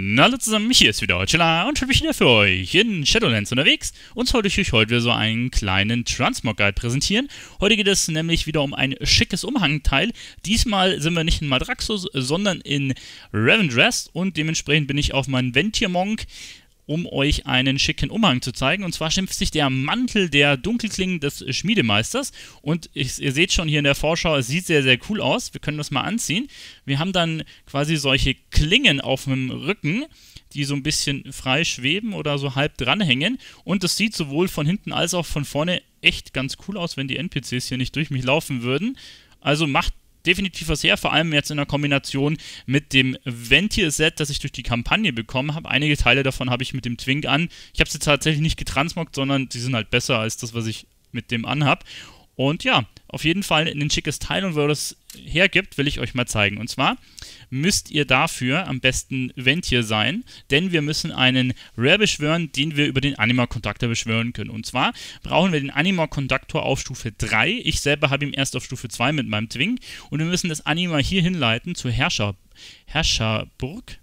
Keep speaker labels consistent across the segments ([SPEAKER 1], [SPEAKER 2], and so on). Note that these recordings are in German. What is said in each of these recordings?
[SPEAKER 1] Moin, alle zusammen, hier ist wieder Hotchela und ich bin wieder für euch in Shadowlands unterwegs und zwar wollte ich euch heute wieder so einen kleinen Transmog Guide präsentieren. Heute geht es nämlich wieder um ein schickes Umhangteil. Diesmal sind wir nicht in Madraxus, sondern in Ravendress und dementsprechend bin ich auf meinen Ventiermonk um euch einen schicken Umhang zu zeigen. Und zwar schimpft sich der Mantel der Dunkelklingen des Schmiedemeisters. Und ich, ihr seht schon hier in der Vorschau, es sieht sehr, sehr cool aus. Wir können das mal anziehen. Wir haben dann quasi solche Klingen auf dem Rücken die so ein bisschen frei schweben oder so halb dranhängen. Und das sieht sowohl von hinten als auch von vorne echt ganz cool aus, wenn die NPCs hier nicht durch mich laufen würden. Also macht definitiv was her, vor allem jetzt in der Kombination mit dem Ventir-Set, das ich durch die Kampagne bekommen habe. Einige Teile davon habe ich mit dem Twink an. Ich habe sie tatsächlich nicht getransmoggt, sondern sie sind halt besser als das, was ich mit dem anhab. Und ja, auf jeden Fall ein schickes Teil und wo das hergibt, will ich euch mal zeigen. Und zwar müsst ihr dafür am besten Ventier sein, denn wir müssen einen Rare beschwören, den wir über den Anima-Kontaktor beschwören können. Und zwar brauchen wir den Anima-Kontaktor auf Stufe 3. Ich selber habe ihn erst auf Stufe 2 mit meinem Twing. Und wir müssen das Anima hier hinleiten zur Herrscher, Herrscherburg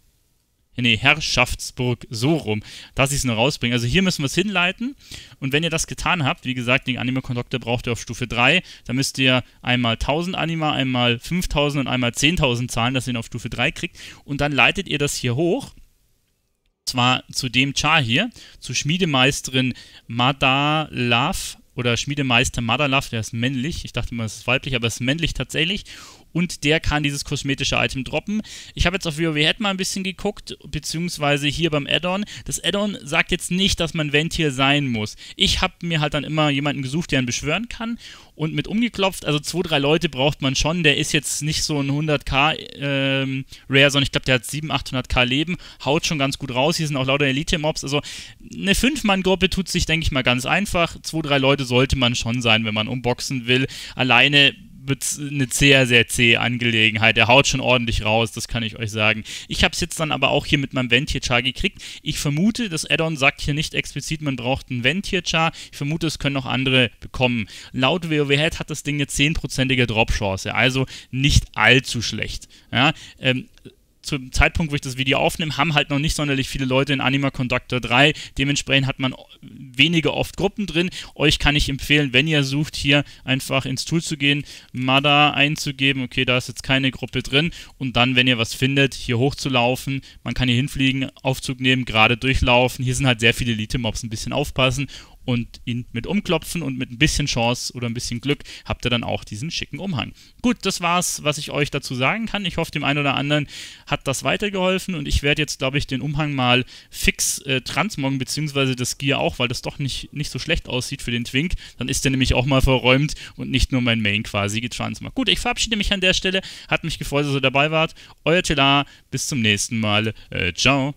[SPEAKER 1] nee, Herrschaftsburg so rum, dass ich es nur rausbringe. Also hier müssen wir es hinleiten und wenn ihr das getan habt, wie gesagt, den Anime-Kontakte braucht ihr auf Stufe 3, dann müsst ihr einmal 1000 Anima, einmal 5000 und einmal 10.000 zahlen, dass ihr ihn auf Stufe 3 kriegt und dann leitet ihr das hier hoch zwar zu dem Char hier, zu Schmiedemeisterin Madalav oder Schmiedemeister Madalav, der ist männlich. Ich dachte immer, es ist weiblich, aber es ist männlich tatsächlich und der kann dieses kosmetische Item droppen. Ich habe jetzt auf WoW Head mal ein bisschen geguckt, beziehungsweise hier beim Add-on. Das Add-on sagt jetzt nicht, dass man Ventir sein muss. Ich habe mir halt dann immer jemanden gesucht, der einen beschwören kann und mit umgeklopft. Also zwei, drei Leute braucht man schon. Der ist jetzt nicht so ein 100k ähm, Rare, sondern ich glaube, der hat 700, 800k Leben. Haut schon ganz gut raus. Hier sind auch lauter Elite-Mobs. Also eine Fünf-Mann-Gruppe tut sich, denke ich mal, ganz einfach. Zwei, drei Leute sollte man schon sein, wenn man unboxen will. Alleine wird eine sehr, sehr zähe Angelegenheit. Er haut schon ordentlich raus, das kann ich euch sagen. Ich habe es jetzt dann aber auch hier mit meinem Ventier-Char gekriegt. Ich vermute, das Addon sagt hier nicht explizit, man braucht einen Ventier-Char. Ich vermute, es können noch andere bekommen. Laut WoW-Head hat das Ding eine 10%ige Drop-Chance, also nicht allzu schlecht. Ja, ähm, zum Zeitpunkt, wo ich das Video aufnehme, haben halt noch nicht sonderlich viele Leute in Anima Conductor 3. Dementsprechend hat man weniger oft Gruppen drin. Euch kann ich empfehlen, wenn ihr sucht, hier einfach ins Tool zu gehen, Mada einzugeben. Okay, da ist jetzt keine Gruppe drin. Und dann, wenn ihr was findet, hier hochzulaufen. Man kann hier hinfliegen, Aufzug nehmen, gerade durchlaufen. Hier sind halt sehr viele Elite-Mobs, ein bisschen aufpassen und ihn mit umklopfen und mit ein bisschen Chance oder ein bisschen Glück habt ihr dann auch diesen schicken Umhang. Gut, das war's, was ich euch dazu sagen kann. Ich hoffe, dem einen oder anderen hat das weitergeholfen und ich werde jetzt, glaube ich, den Umhang mal fix äh, transmoggen, beziehungsweise das Gear auch, weil das doch nicht, nicht so schlecht aussieht für den Twink. Dann ist der nämlich auch mal verräumt und nicht nur mein Main quasi getransmoggt. Gut, ich verabschiede mich an der Stelle. Hat mich gefreut, dass ihr dabei wart. Euer Tela, bis zum nächsten Mal. Äh, ciao.